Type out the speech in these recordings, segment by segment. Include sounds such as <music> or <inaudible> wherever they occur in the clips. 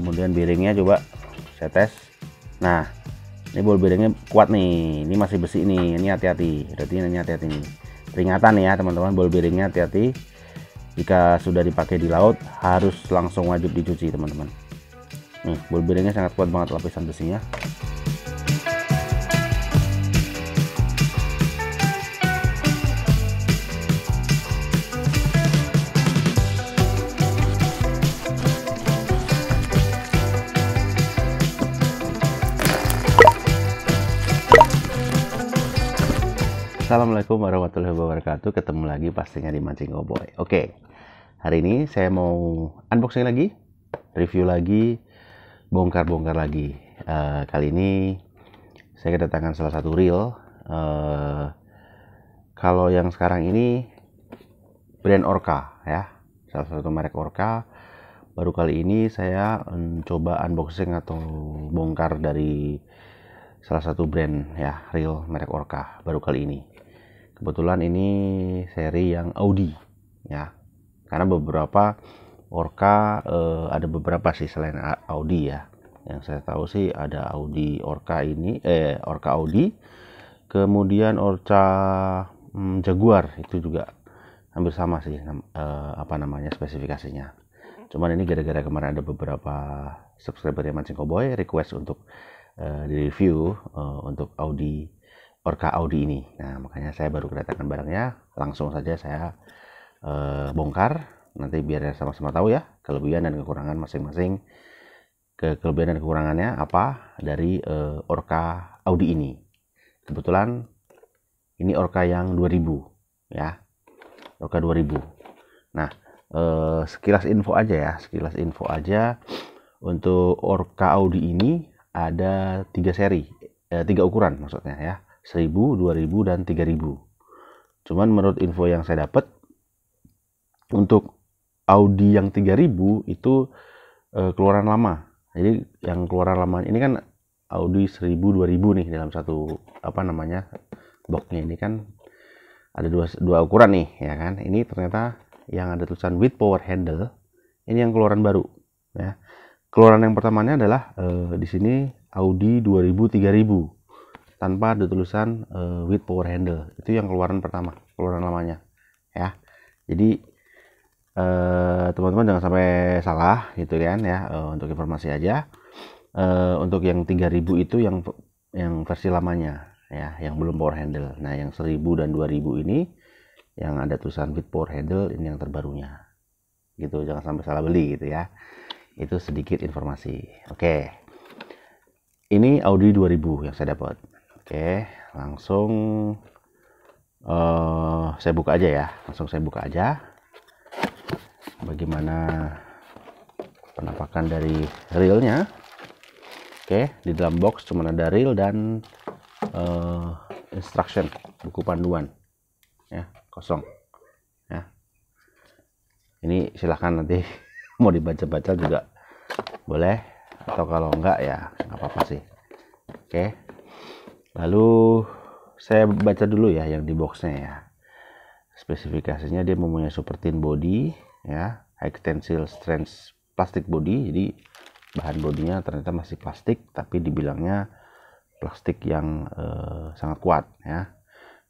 kemudian biringnya coba saya tes nah ini ball bearingnya kuat nih ini masih besi nih ini hati-hati berarti ini hati-hati nih peringatan ya teman-teman ball bearingnya hati-hati jika sudah dipakai di laut harus langsung wajib dicuci teman-teman nih ball bearingnya sangat kuat banget lapisan besinya Assalamualaikum warahmatullahi wabarakatuh. Ketemu lagi pastinya di Mancing Cowboy. Oke, hari ini saya mau unboxing lagi, review lagi, bongkar-bongkar lagi. Uh, kali ini saya kedatangan salah satu reel. Uh, kalau yang sekarang ini brand Orca ya, salah satu merek Orca. Baru kali ini saya coba unboxing atau bongkar dari salah satu brand ya real merek Orca baru kali ini kebetulan ini seri yang Audi ya karena beberapa Orca eh, ada beberapa sih selain Audi ya yang saya tahu sih ada Audi Orca ini eh Orca Audi kemudian Orca hmm, Jaguar itu juga hampir sama sih eh, apa namanya spesifikasinya cuman ini gara-gara kemarin ada beberapa subscriber yang mancing cowboy request untuk eh, di review eh, untuk Audi Orca Audi ini. Nah, makanya saya baru kedatangan barangnya, langsung saja saya eh, bongkar. Nanti biar sama-sama tahu ya kelebihan dan kekurangan masing-masing ke kelebihan dan kekurangannya apa dari eh, Orca Audi ini. Kebetulan ini Orca yang 2000 ya. Orca 2000. Nah, eh, sekilas info aja ya, sekilas info aja untuk Orca Audi ini ada tiga seri, eh, tiga ukuran maksudnya ya 1000, 2000 dan 3000. Cuman menurut info yang saya dapat untuk Audi yang 3000 itu e, keluaran lama. Jadi yang keluaran lama ini kan Audi 1000 2000 nih dalam satu apa namanya boxnya ini kan ada dua dua ukuran nih ya kan. Ini ternyata yang ada tulisan with power handle ini yang keluaran baru ya. Keluaran yang pertamanya adalah e, di sini Audi 2000 3000 tanpa ada tulisan uh, with power handle itu yang keluaran pertama keluaran lamanya ya jadi eh, teman-teman uh, jangan sampai salah gitu kan ya uh, untuk informasi aja uh, untuk yang 3000 itu yang yang versi lamanya ya yang belum power handle nah yang 1000 dan 2000 ini yang ada tulisan with power handle ini yang terbarunya gitu jangan sampai salah beli gitu ya itu sedikit informasi oke okay. ini Audi 2000 yang saya dapat Oke, langsung uh, saya buka aja ya. Langsung saya buka aja. Bagaimana penampakan dari reelnya? Oke, di dalam box cuma ada reel dan uh, instruction, buku panduan. Ya, kosong. Ya. Ini silahkan nanti <laughs> mau dibaca-baca juga boleh atau kalau enggak ya nggak apa-apa sih. Oke. Lalu saya baca dulu ya yang di boxnya ya. Spesifikasinya dia mempunyai super thin body ya, high tensile strength plastic body. Jadi bahan bodinya ternyata masih plastik tapi dibilangnya plastik yang eh, sangat kuat ya.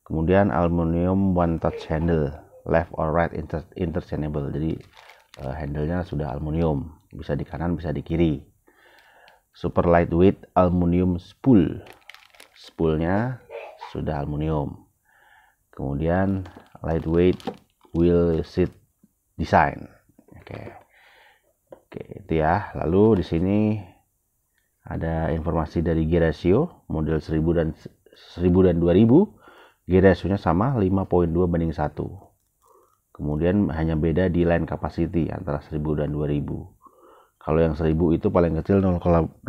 Kemudian aluminium one touch handle, left or right inter interchangeable. Jadi eh, handlenya sudah aluminium, bisa di kanan bisa di kiri. Super lightweight aluminium spool spoolnya sudah aluminium kemudian lightweight wheel seat design oke oke itu ya lalu di sini ada informasi dari gear ratio model 1000 dan 1000 dan 2000 gear ratio-nya sama 5.2 banding 1 kemudian hanya beda di line capacity antara 1000 dan 2000 kalau yang 1000 itu paling kecil 0,18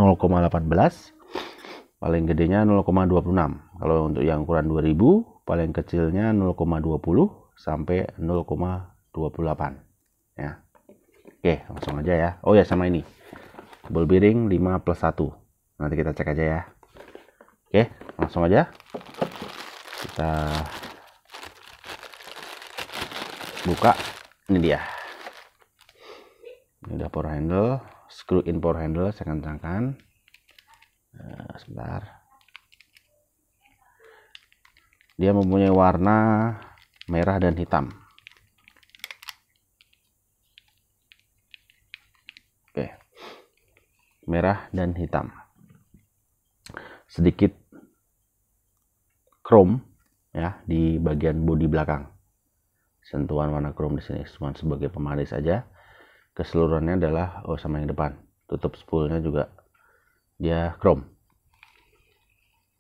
paling gedenya 0,26 kalau untuk yang ukuran 2000 paling kecilnya 0,20 sampai 0,28 ya oke langsung aja ya oh ya sama ini ball bearing 5 plus 1 nanti kita cek aja ya oke langsung aja kita buka ini dia ini udah power handle screw in power handle saya kencangkan nah, sebentar dia mempunyai warna merah dan hitam oke merah dan hitam sedikit chrome ya di bagian bodi belakang. Sentuhan warna chrome di sini cuma sebagai pemanis aja. Keseluruhannya adalah oh sama yang depan. Tutup spoolnya juga dia chrome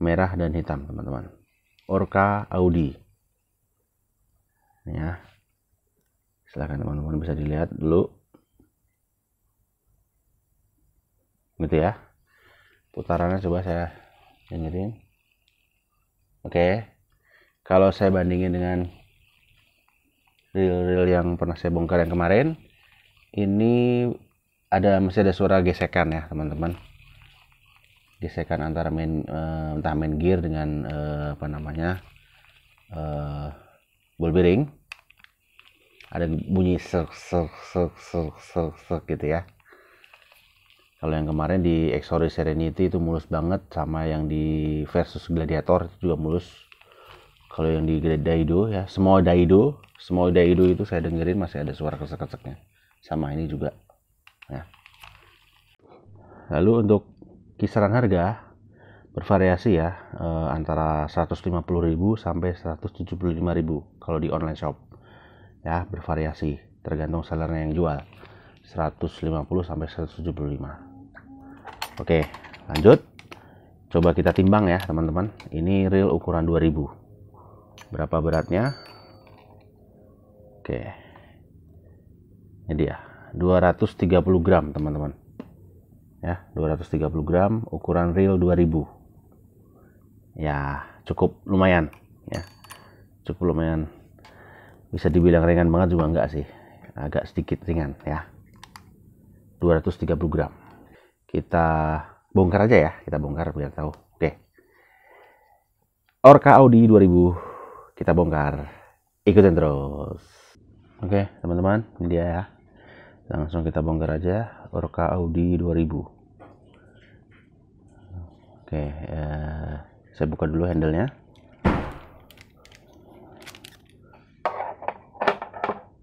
merah dan hitam teman-teman Orca Audi ya silahkan teman-teman bisa dilihat dulu gitu ya putarannya coba saya dengerin oke kalau saya bandingin dengan reel-reel yang pernah saya bongkar yang kemarin ini ada masih ada suara gesekan ya teman-teman gesekan antara main uh, entah main gear dengan uh, apa namanya uh, ball bearing ada bunyi serk serk serk serk ser, ser gitu ya kalau yang kemarin di Exori Serenity itu mulus banget sama yang di versus Gladiator itu juga mulus kalau yang di Daido ya semua Daido semua Daido itu saya dengerin masih ada suara kesek-keseknya sama ini juga ya lalu untuk kisaran harga bervariasi ya eh, antara 150.000 sampai 175.000 kalau di online shop ya bervariasi tergantung sellernya yang jual 150 sampai 175 oke lanjut coba kita timbang ya teman-teman ini real ukuran 2000 berapa beratnya oke ini dia 230 gram teman-teman ya 230 gram ukuran real 2000 ya cukup lumayan ya cukup lumayan bisa dibilang ringan banget juga enggak sih agak sedikit ringan ya 230 gram kita bongkar aja ya kita bongkar biar tahu oke Orca Audi 2000 kita bongkar ikutin terus oke teman-teman ini dia ya Nah, langsung kita bongkar aja Orca Audi 2000 oke eh, saya buka dulu handlenya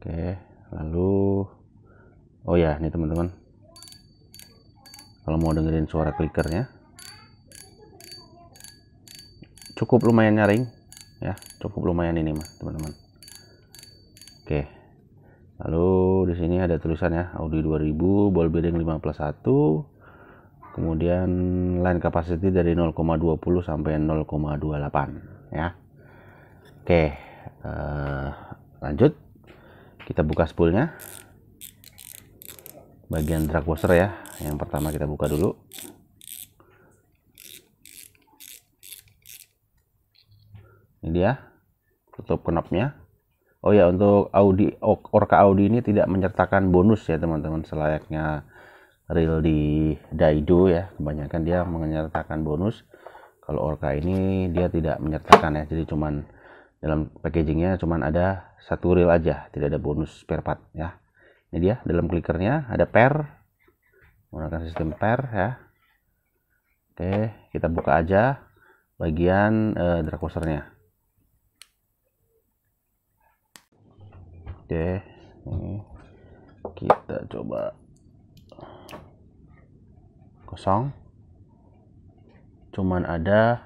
oke lalu oh ya ini teman-teman kalau mau dengerin suara klikernya cukup lumayan nyaring ya cukup lumayan ini mah teman-teman oke Lalu di sini ada tulisan ya Audi 2000 ball bearing 5 plus 1 kemudian line capacity dari 0,20 sampai 0,28 ya. Oke, eh, lanjut kita buka spoolnya bagian drag washer ya yang pertama kita buka dulu ini dia tutup knopnya Oh ya untuk Audi Orca Audi ini tidak menyertakan bonus ya teman-teman selayaknya real di Daido ya kebanyakan dia menyertakan bonus kalau Orca ini dia tidak menyertakan ya jadi cuman dalam packagingnya cuman ada satu reel aja tidak ada bonus spare part ya ini dia dalam clickernya ada per menggunakan sistem per ya oke kita buka aja bagian eh, dracosernya oke ini kita coba kosong cuman ada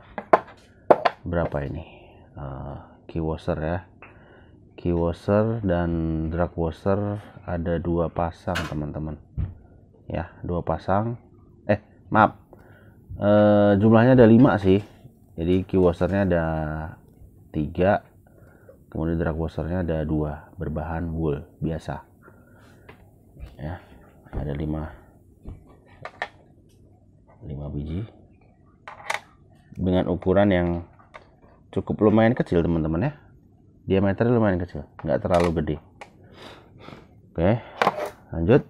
berapa ini uh, key washer ya key washer dan drag washer ada dua pasang teman-teman ya dua pasang eh maaf uh, jumlahnya ada lima sih jadi key washernya ada tiga kemudian drag washernya ada dua berbahan wool biasa ya ada lima lima biji dengan ukuran yang cukup lumayan kecil teman-teman ya diameter lumayan kecil nggak terlalu gede oke lanjut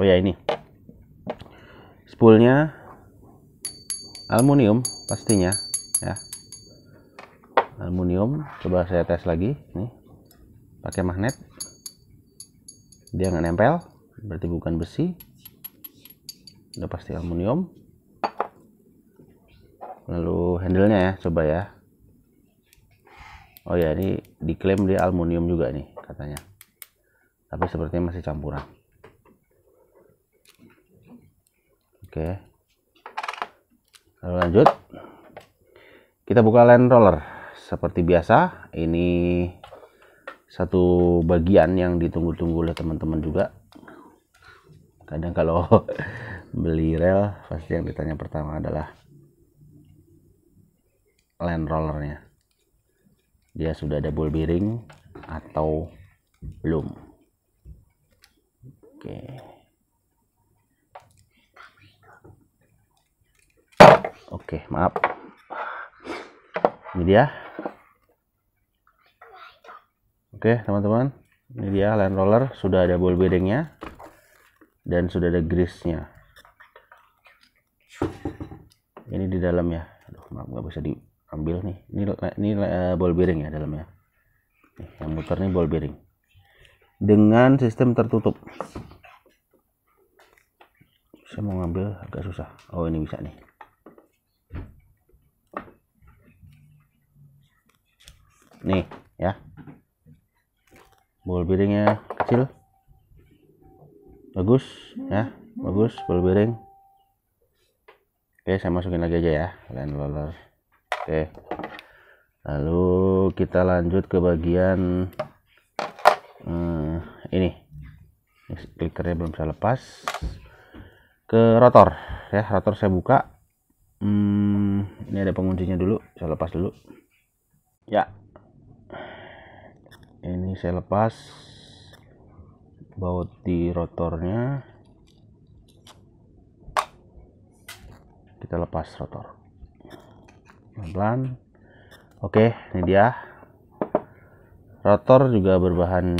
oh ya ini spoolnya aluminium pastinya ya aluminium coba saya tes lagi nih pakai magnet dia nggak nempel berarti bukan besi udah pasti aluminium lalu handlenya ya coba ya oh ya ini diklaim dia aluminium juga nih katanya tapi sepertinya masih campuran oke lalu lanjut kita buka land roller seperti biasa ini satu bagian yang ditunggu-tunggu oleh teman-teman juga kadang kalau <laughs> beli rel pasti yang ditanya pertama adalah land rollernya dia sudah ada ball bearing atau belum oke oke maaf ini dia Oke teman-teman, ini dia land roller sudah ada ball bearingnya dan sudah ada grease-nya. Ini di dalam ya, Aduh, maaf nggak bisa diambil nih. Ini ini uh, ball bearing ya dalamnya. Nih, yang muter nih ball bearing. Dengan sistem tertutup. Saya mau ngambil agak susah. Oh, ini bisa nih. Nih, ya bobol piringnya kecil bagus ya bagus bobol piring oke saya masukin lagi aja ya lain roller oke lalu kita lanjut ke bagian hmm, ini clickernya belum saya lepas ke rotor ya rotor saya buka hmm, ini ada penguncinya dulu saya lepas dulu ya ini saya lepas baut di rotornya kita lepas rotor pelan-pelan oke ini dia rotor juga berbahan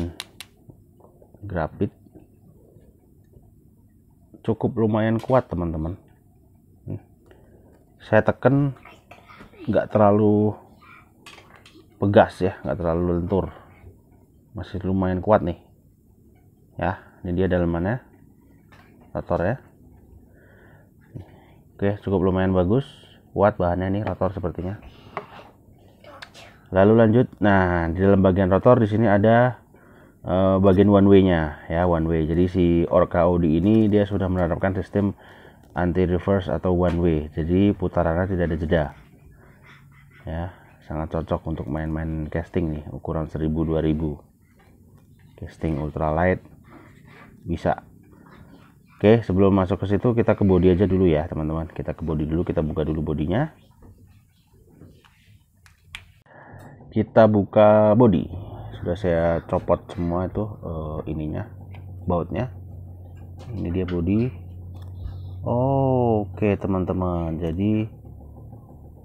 grafit cukup lumayan kuat teman-teman hmm. saya tekan nggak terlalu pegas ya nggak terlalu lentur masih lumayan kuat nih ya ini dia dalamannya rotor ya oke cukup lumayan bagus kuat bahannya nih rotor sepertinya lalu lanjut nah di dalam bagian rotor di sini ada uh, bagian one way nya ya one way jadi si Orca Audi ini dia sudah menerapkan sistem anti reverse atau one way jadi putarannya tidak ada jeda ya sangat cocok untuk main-main casting nih ukuran 1000 2000 casting ultralight bisa Oke sebelum masuk ke situ kita ke body aja dulu ya teman-teman kita ke body dulu kita buka dulu bodinya kita buka body sudah saya copot semua itu uh, ininya bautnya ini dia body oh, oke okay, teman-teman jadi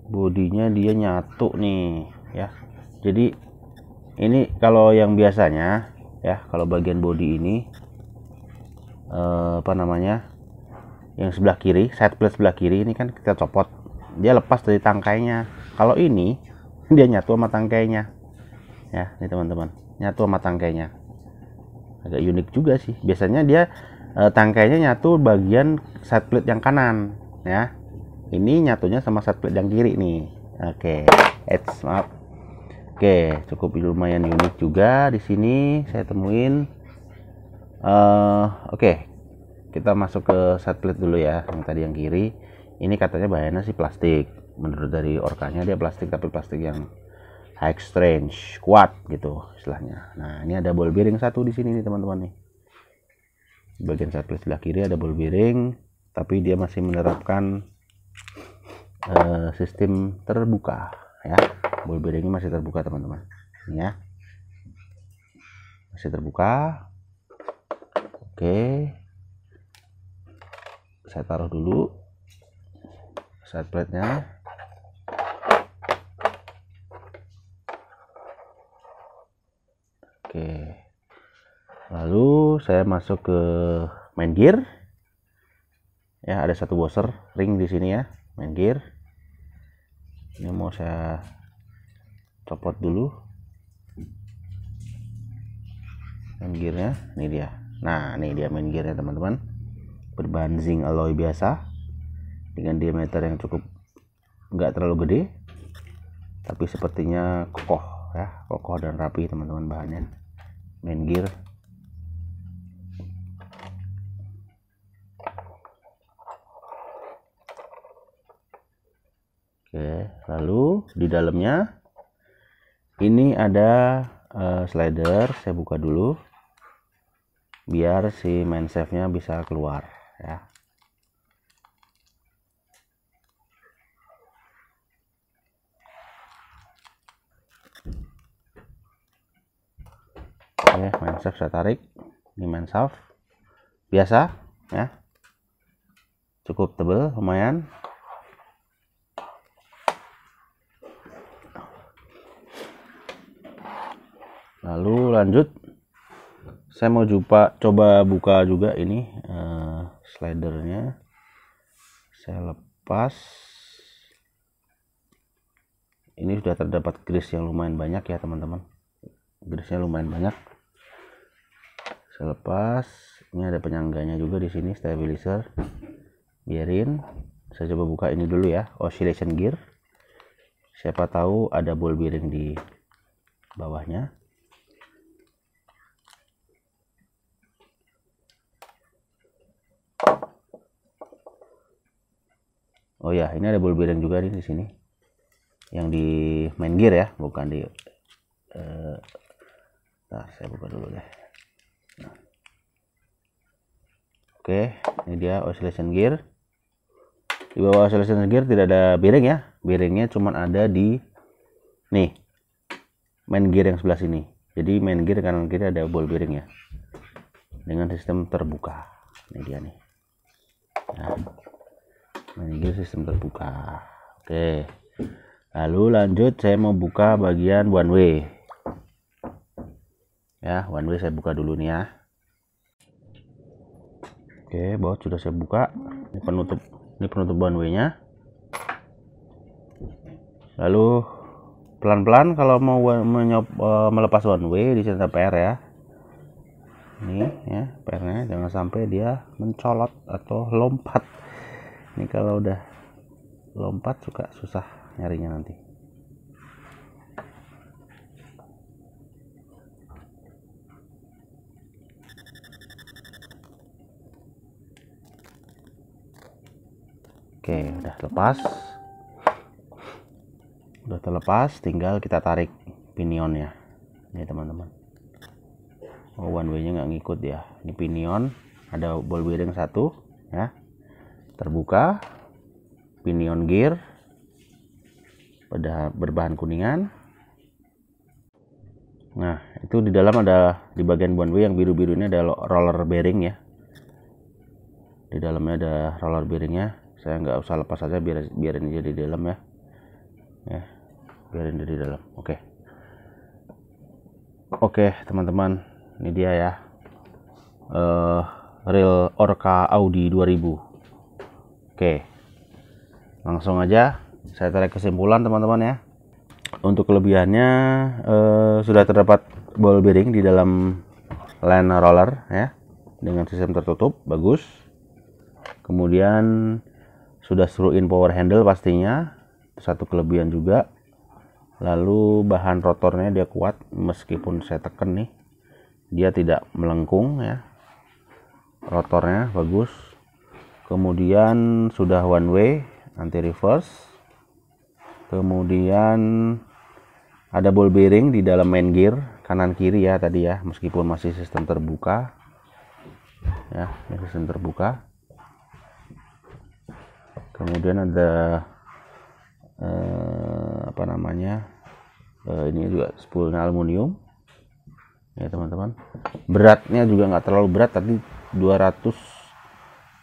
bodinya dia nyatu nih ya jadi ini kalau yang biasanya ya kalau bagian body ini eh, apa namanya yang sebelah kiri side plate sebelah kiri ini kan kita copot dia lepas dari tangkainya kalau ini dia nyatu sama tangkainya ya ini teman-teman nyatu sama tangkainya agak unik juga sih biasanya dia eh, tangkainya nyatu bagian side plate yang kanan ya ini nyatunya sama side plate yang kiri nih oke okay. Eits, maaf Oke, cukup lumayan unik juga di sini saya temuin. Uh, oke, kita masuk ke satelit dulu ya, yang tadi yang kiri. Ini katanya bahannya sih plastik. Menurut dari orkanya dia plastik tapi plastik yang high strange, kuat gitu istilahnya. Nah, ini ada ball bearing satu di sini nih teman-teman nih. Di bagian satelit sebelah kiri ada ball bearing, tapi dia masih menerapkan uh, sistem terbuka ya mobil ini masih terbuka teman-teman ini ya masih terbuka oke saya taruh dulu side plate nya oke lalu saya masuk ke main gear ya ada satu washer ring di sini ya main gear ini mau saya copot dulu main gearnya ini dia nah ini dia main gearnya teman-teman berbahan zinc alloy biasa dengan diameter yang cukup enggak terlalu gede tapi sepertinya kokoh ya kokoh dan rapi teman-teman bahannya main gear Oke, lalu di dalamnya ini ada uh, slider, saya buka dulu biar si main save-nya bisa keluar ya. Oke, main save saya tarik. Ini main save biasa ya. Cukup tebel lumayan. lalu lanjut saya mau jumpa coba buka juga ini uh, slidernya saya lepas ini sudah terdapat grease yang lumayan banyak ya teman-teman grease-nya lumayan banyak saya lepas ini ada penyangganya juga di sini stabilizer biarin saya coba buka ini dulu ya oscillation gear siapa tahu ada ball bearing di bawahnya oh ya ini ada ball bearing juga di sini yang di main gear ya bukan di eh, saya buka dulu deh nah. oke ini dia oscillation gear di bawah oscillation gear tidak ada bearing ya bearingnya cuma ada di nih main gear yang sebelah sini jadi main gear kanan kiri ada ball bearing ya dengan sistem terbuka ini dia nih nah manggil nah, sistem terbuka oke lalu lanjut saya mau buka bagian one way ya one way saya buka dulu nih ya oke bawah sudah saya buka ini penutup ini penutup one way nya lalu pelan-pelan kalau mau menyop, e, melepas one way di sini PR ya ini ya pernya jangan sampai dia mencolot atau lompat ini kalau udah lompat suka susah nyarinya nanti oke udah lepas udah terlepas tinggal kita tarik pinionnya ini teman-teman oh one way nya nggak ngikut ya ini pinion ada ball bearing satu ya terbuka pinion gear pada berbahan kuningan nah itu di dalam ada di bagian one yang biru-biru ini ada roller bearing ya di dalamnya ada roller bearingnya saya nggak usah lepas aja biar biarin aja di dalam ya ya biarin jadi di dalam oke okay. oke okay, teman-teman ini dia ya uh, real Orca Audi 2000 Oke, langsung aja saya tarik kesimpulan teman-teman ya. Untuk kelebihannya eh, sudah terdapat ball bearing di dalam line roller ya dengan sistem tertutup bagus. Kemudian sudah screw in power handle pastinya satu kelebihan juga. Lalu bahan rotornya dia kuat meskipun saya tekan nih dia tidak melengkung ya. Rotornya bagus kemudian sudah one way anti reverse kemudian ada ball bearing di dalam main gear kanan kiri ya tadi ya meskipun masih sistem terbuka ya sistem terbuka kemudian ada eh, apa namanya eh, ini juga spoolnya aluminium ya teman-teman beratnya juga nggak terlalu berat tadi 200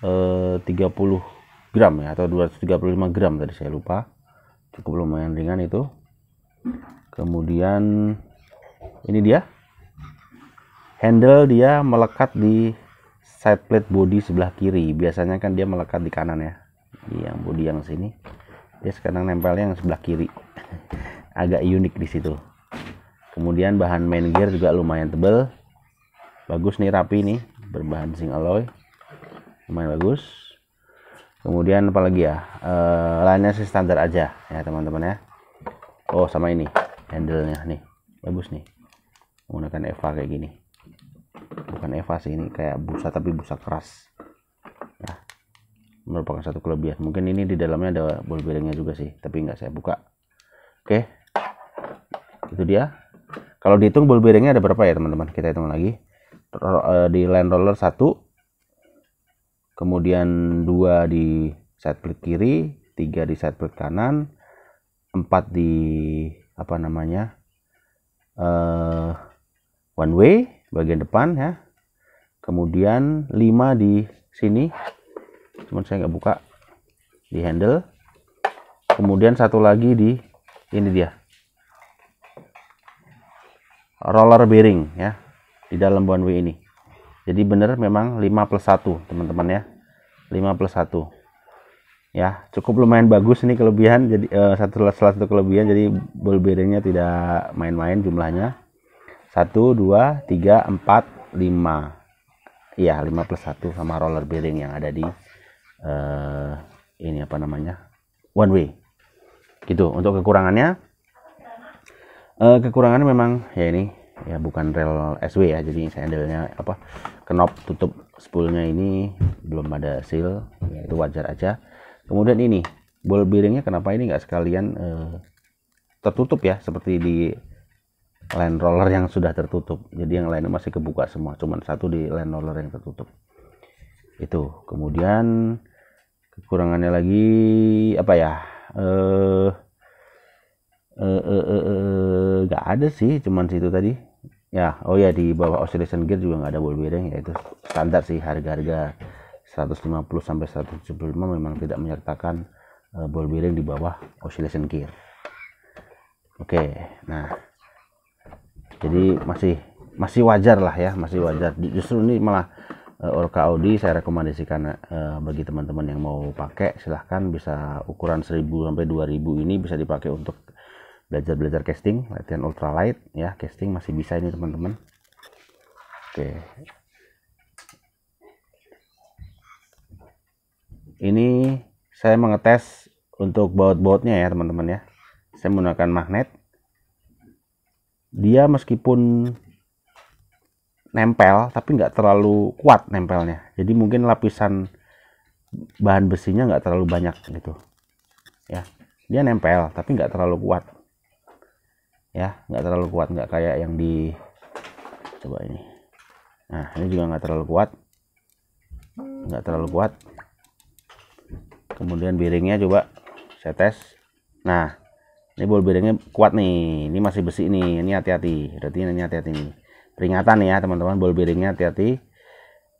30 eh, gram ya atau 235 gram tadi saya lupa cukup lumayan ringan itu kemudian ini dia handle dia melekat di side plate body sebelah kiri biasanya kan dia melekat di kanan ya di yang body yang sini dia sekarang nempel yang sebelah kiri <laughs> agak unik di situ kemudian bahan main gear juga lumayan tebel bagus nih rapi nih berbahan zinc alloy lumayan bagus kemudian apalagi ya e, lainnya sih standar aja ya teman-teman ya oh sama ini handle nya nih bagus nih menggunakan Eva kayak gini bukan Eva sih ini kayak busa tapi busa keras nah, merupakan satu kelebihan mungkin ini di dalamnya ada ball bearingnya juga sih tapi nggak saya buka oke itu dia kalau dihitung ball bearingnya ada berapa ya teman-teman kita hitung lagi eh, di land roller 1 kemudian dua di side plate kiri, tiga di side plate kanan, empat di apa namanya uh, one way bagian depan ya, kemudian lima di sini, cuman saya nggak buka di handle, kemudian satu lagi di ini dia roller bearing ya di dalam one way ini jadi benar memang 5 plus 1 teman-teman ya 5 plus 1 ya cukup lumayan bagus ini kelebihan jadi uh, satu salah satu kelebihan jadi ball bearingnya tidak main-main jumlahnya 1 2 3 4 5 iya 5 plus 1 sama roller bearing yang ada di uh, ini apa namanya one way gitu untuk kekurangannya uh, kekurangannya memang ya ini ya bukan rel SW ya jadi saya nya apa kenop tutup spoolnya ini belum ada seal ya itu wajar aja kemudian ini ball bearingnya kenapa ini nggak sekalian eh, tertutup ya seperti di land roller yang sudah tertutup jadi yang lainnya masih kebuka semua cuman satu di land roller yang tertutup itu kemudian kekurangannya lagi apa ya eh eh eh, eh, eh ada sih cuman situ tadi ya oh ya di bawah oscillation gear juga nggak ada ball bearing yaitu standar sih harga-harga 150 sampai 175 memang tidak menyertakan uh, ball bearing di bawah oscillation gear oke okay, nah jadi masih masih wajar lah ya masih wajar justru ini malah uh, Orca Audi saya rekomendasikan uh, bagi teman-teman yang mau pakai silahkan bisa ukuran 1000 sampai 2000 ini bisa dipakai untuk belajar-belajar casting latihan ultralight ya casting masih bisa ini teman-teman oke ini saya mengetes untuk baut-bautnya ya teman-teman ya saya menggunakan magnet dia meskipun nempel tapi nggak terlalu kuat nempelnya jadi mungkin lapisan bahan besinya nggak terlalu banyak gitu ya dia nempel tapi nggak terlalu kuat ya nggak terlalu kuat nggak kayak yang di coba ini nah ini juga nggak terlalu kuat nggak terlalu kuat kemudian biringnya coba saya tes nah ini bol biringnya kuat nih ini masih besi nih ini hati-hati berarti ini hati-hati nih peringatan ya teman-teman bol biringnya hati-hati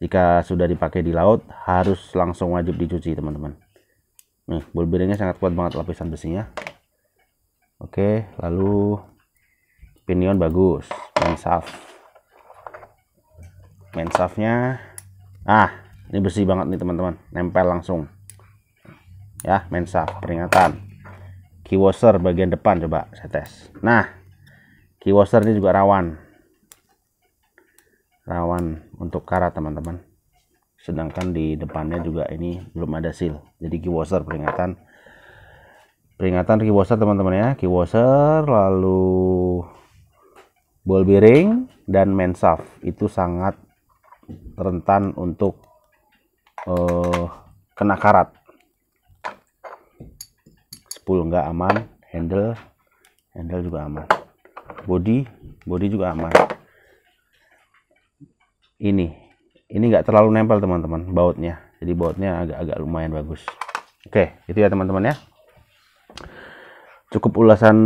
jika sudah dipakai di laut harus langsung wajib dicuci teman-teman nih ball bearingnya sangat kuat banget lapisan besinya oke lalu pinion bagus main main mensafnya ah ini bersih banget nih teman-teman nempel langsung ya main mensaf peringatan keywasher bagian depan coba saya tes nah keywasher ini juga rawan rawan untuk karat teman-teman sedangkan di depannya juga ini belum ada seal jadi keywasher peringatan peringatan keywasher teman-teman ya keywasher lalu ball bearing dan mensaf itu sangat rentan untuk uh, kena karat spool enggak aman handle handle juga aman body body juga aman ini ini enggak terlalu nempel teman-teman bautnya jadi bautnya agak-agak lumayan bagus oke itu ya teman-teman ya cukup ulasan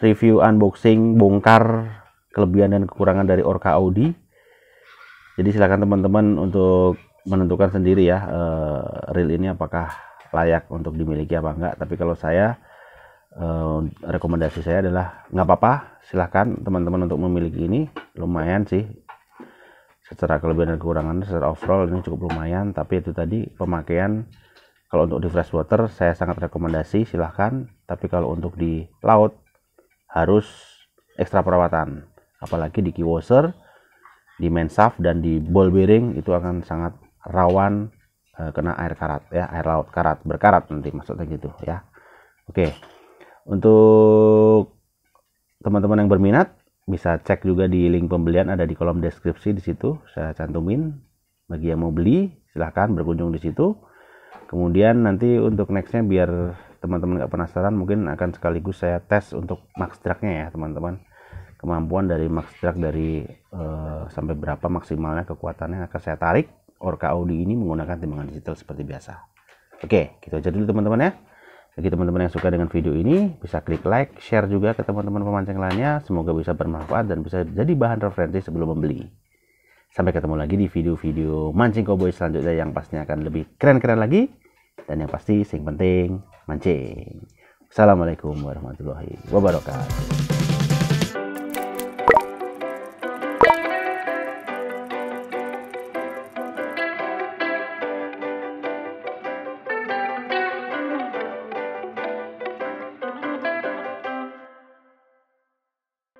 review unboxing bongkar kelebihan dan kekurangan dari Orca Audi. Jadi silakan teman-teman untuk menentukan sendiri ya uh, reel ini apakah layak untuk dimiliki apa enggak. Tapi kalau saya uh, rekomendasi saya adalah nggak apa-apa, silahkan teman-teman untuk memiliki ini lumayan sih secara kelebihan dan kekurangan secara overall ini cukup lumayan tapi itu tadi pemakaian kalau untuk di fresh water saya sangat rekomendasi silahkan tapi kalau untuk di laut harus ekstra perawatan apalagi di washer, di main shaft dan di ball bearing itu akan sangat rawan eh, kena air karat ya air laut karat berkarat nanti maksudnya gitu ya oke untuk teman-teman yang berminat bisa cek juga di link pembelian ada di kolom deskripsi di situ saya cantumin bagi yang mau beli silahkan berkunjung di situ kemudian nanti untuk nextnya biar teman-teman nggak penasaran mungkin akan sekaligus saya tes untuk max dragnya ya teman-teman kemampuan dari max drag dari uh, sampai berapa maksimalnya kekuatannya akan saya tarik Orca Audi ini menggunakan timbangan digital seperti biasa oke kita gitu aja dulu teman-teman ya bagi teman-teman yang suka dengan video ini bisa klik like share juga ke teman-teman pemancing lainnya semoga bisa bermanfaat dan bisa jadi bahan referensi sebelum membeli sampai ketemu lagi di video-video mancing cowboy selanjutnya yang pastinya akan lebih keren-keren lagi dan yang pasti sing penting mancing assalamualaikum warahmatullahi wabarakatuh